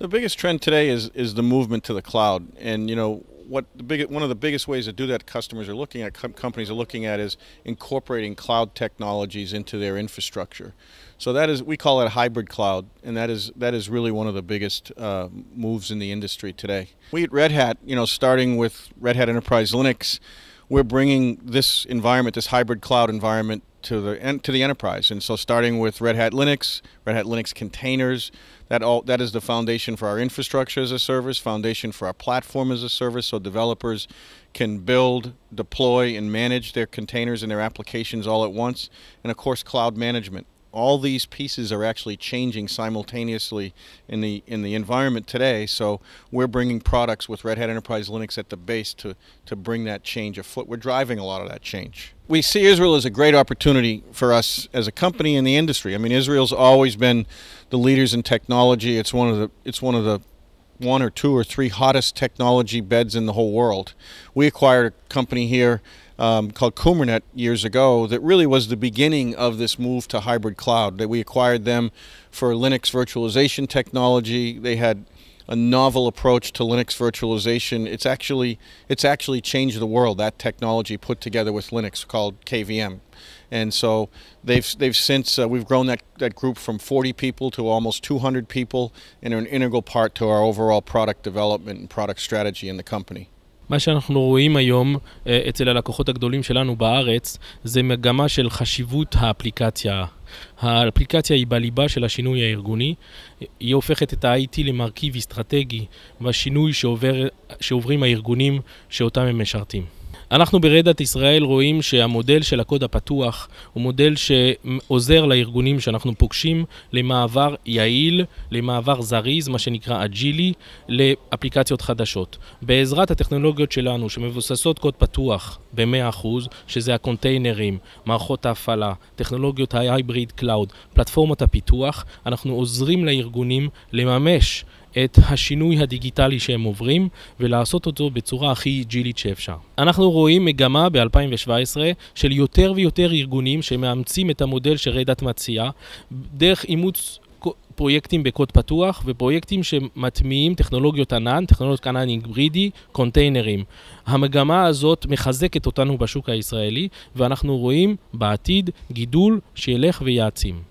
The biggest trend today is is the movement to the cloud, and you know what the big one of the biggest ways to do that customers are looking at com companies are looking at is incorporating cloud technologies into their infrastructure. So that is we call it hybrid cloud, and that is that is really one of the biggest uh, moves in the industry today. We at Red Hat, you know, starting with Red Hat Enterprise Linux, we're bringing this environment, this hybrid cloud environment, to the to the enterprise. And so, starting with Red Hat Linux, Red Hat Linux containers, that all that is the foundation for our infrastructure as a service, foundation for our platform as a service. So developers can build, deploy, and manage their containers and their applications all at once. And of course, cloud management all these pieces are actually changing simultaneously in the in the environment today. So we're bringing products with Red Hat Enterprise Linux at the base to to bring that change afoot. We're driving a lot of that change. We see Israel as a great opportunity for us as a company in the industry. I mean, Israel's always been the leaders in technology. It's one of the it's one of the one or two or three hottest technology beds in the whole world. We acquired a company here um, called Kubernetes years ago that really was the beginning of this move to hybrid cloud. That we acquired them for Linux virtualization technology. They had a novel approach to Linux virtualization. It's actually it's actually changed the world. That technology put together with Linux called KVM, and so they've they've since uh, we've grown that that group from 40 people to almost 200 people, and are an integral part to our overall product development and product strategy in the company. מה שאנחנו רואים היום אה, אצל הלקוחות הגדולים שלנו בארץ זה מגמה של חשיבות האפליקציה. האפליקציה היא בליבה של השינוי הארגוני, היא הופכת את ה-IT למרכיב אסטרטגי בשינוי שעובר, שעוברים הארגונים שאותם הם משרתים. אנחנו ברדת ישראל רואים שהמודל של הקוד הפתוח הוא מודל שעוזר לארגונים שאנחנו פוגשים למעבר יעיל, למעבר זריז, מה שנקרא אג'ילי, לאפליקציות חדשות. בעזרת הטכנולוגיות שלנו שמבוססות קוד פתוח ב-100%, שזה הקונטיינרים, מערכות ההפעלה, טכנולוגיות ההייבריד קלאוד, פלטפורמות הפיתוח, אנחנו עוזרים לארגונים לממש את השינוי הדיגיטלי שהם עוברים ולעשות אותו בצורה הכי ג'ילית שאפשר. אנחנו רואים מגמה ב-2017 של יותר ויותר ארגונים שמאמצים את המודל שרדאט מציעה דרך אימוץ פרויקטים בקוד פתוח ופרויקטים שמטמיעים טכנולוגיות ענן, טכנולוגיות ענן היברידי, קונטיינרים. המגמה הזאת מחזקת אותנו בשוק הישראלי ואנחנו רואים בעתיד גידול שילך ויעצים.